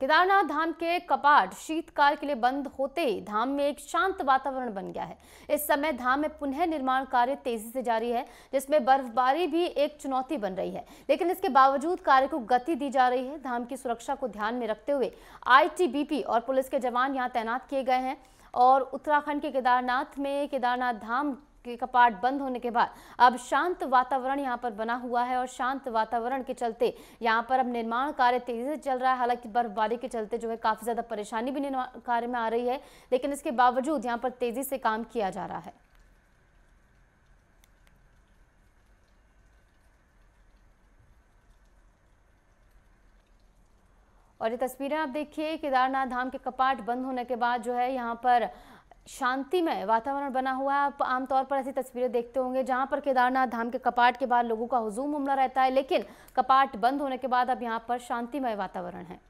केदारनाथ धाम के कपाट शीतकाल के लिए बंद होते ही धाम में एक शांत वातावरण बन गया है इस समय धाम में पुनः निर्माण कार्य तेजी से जारी है जिसमें बर्फबारी भी एक चुनौती बन रही है लेकिन इसके बावजूद कार्य को गति दी जा रही है धाम की सुरक्षा को ध्यान में रखते हुए आईटीबीपी और पुलिस के जवान यहाँ तैनात किए गए हैं और उत्तराखंड के केदारनाथ में केदारनाथ धाम के कपाट बंद होने के बाद अब शांत वातावरण यहाँ पर बना हुआ है और शांत वातावरण के चलते यहाँ पर अब निर्माण कार्य तेजी से चल रहा है हालांकि बर्फबारी के चलते जो है काफ़ी ज़्यादा परेशानी भी निर्माण कार्य में आ रही है लेकिन इसके बावजूद यहाँ पर तेज़ी से काम किया जा रहा है और ये तस्वीरें आप देखिए केदारनाथ धाम के कपाट बंद होने के बाद जो है यहाँ पर शांतिमय वातावरण बना हुआ है आप आमतौर पर ऐसी तस्वीरें देखते होंगे जहां पर केदारनाथ धाम के कपाट के बाद लोगों का हुजूम उमड़ा रहता है लेकिन कपाट बंद होने के बाद अब यहां पर शांतिमय वातावरण है